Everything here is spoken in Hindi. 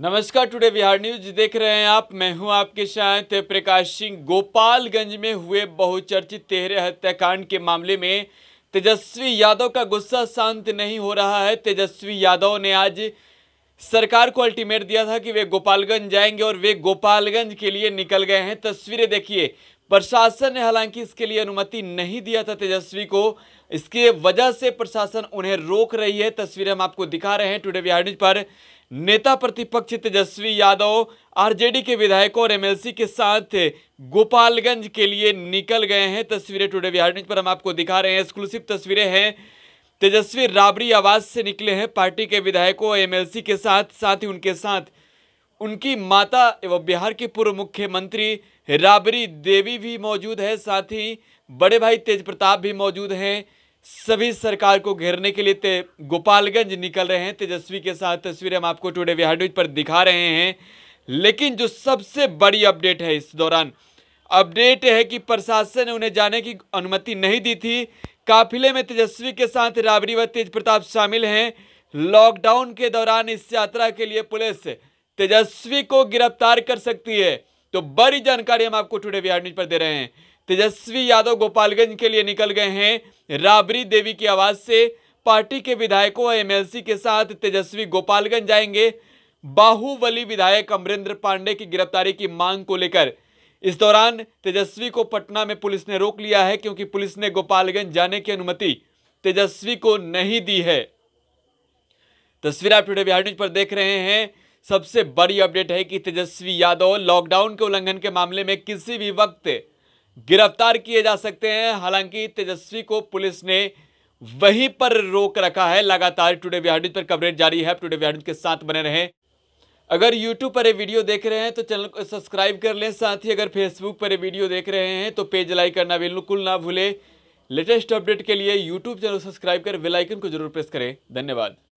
नमस्कार टुडे बिहार न्यूज देख रहे हैं आप मैं हूं आपके साथ प्रकाश सिंह गोपालगंज में हुए बहुचर्चित तेहरे हत्याकांड के मामले में तेजस्वी यादव का गुस्सा शांत नहीं हो रहा है तेजस्वी यादव ने आज सरकार को अल्टीमेट दिया था कि वे गोपालगंज जाएंगे और वे गोपालगंज के लिए निकल गए हैं तस्वीरें देखिए प्रशासन ने हालांकि इसके लिए अनुमति नहीं दिया था तेजस्वी को इसके वजह से प्रशासन उन्हें रोक रही है तस्वीरें हम आपको दिखा रहे हैं टुडे बिहार न्यूज पर नेता प्रतिपक्ष तेजस्वी यादव आरजेडी के विधायकों और एमएलसी के साथ गोपालगंज के लिए निकल गए हैं तस्वीरें टुडे बिहार न्यूज पर हम आपको दिखा रहे हैं एक्सक्लूसिव तस्वीरें हैं तेजस्वी राबड़ी आवास से निकले हैं पार्टी के विधायकों एमएलसी के साथ साथ ही उनके साथ उनकी माता एवं बिहार की पूर्व मुख्यमंत्री राबरी देवी भी मौजूद है साथ ही बड़े भाई तेज प्रताप भी मौजूद हैं सभी सरकार को घेरने के लिए गोपालगंज निकल रहे हैं तेजस्वी के साथ तस्वीरें हम आपको टुडे बिहार न्यूज पर दिखा रहे हैं लेकिन जो सबसे बड़ी अपडेट है इस दौरान अपडेट है कि प्रशासन ने उन्हें जाने की अनुमति नहीं दी थी काफिले में तेजस्वी के साथ राबरी व तेज प्रताप शामिल हैं लॉकडाउन के दौरान इस यात्रा के लिए पुलिस तेजस्वी को गिरफ्तार कर सकती है तो बड़ी जानकारी हम आपको टुडे बिहार न्यूज पर दे रहे हैं तेजस्वी यादव गोपालगंज के लिए निकल गए हैं राबरी देवी की आवाज से पार्टी के विधायकों और एमएलसी के साथ तेजस्वी गोपालगंज जाएंगे बाहुबली विधायक अमरेंद्र पांडे की गिरफ्तारी की मांग को लेकर इस दौरान तेजस्वी को पटना में पुलिस ने रोक लिया है क्योंकि पुलिस ने गोपालगंज जाने की अनुमति तेजस्वी को नहीं दी है तस्वीर आप टुडे बिहार न्यूज पर देख रहे हैं सबसे बड़ी अपडेट है कि तेजस्वी यादव लॉकडाउन के उल्लंघन के मामले में किसी भी वक्त गिरफ्तार किए जा सकते हैं हालांकि तेजस्वी को पुलिस ने वहीं पर रोक रखा है लगातार टुडे बिहार पर कवरेज जारी है टुडे बिहार के साथ बने रहें अगर YouTube पर ये वीडियो देख रहे हैं तो चैनल को सब्सक्राइब कर लें साथ ही अगर Facebook पर ये वीडियो देख रहे हैं तो पेज लाइक करना बिल्कुल ना भूलें लेटेस्ट अपडेट के लिए यूट्यूब चैनल सब्सक्राइब कर आइकन को जरूर प्रेस करें धन्यवाद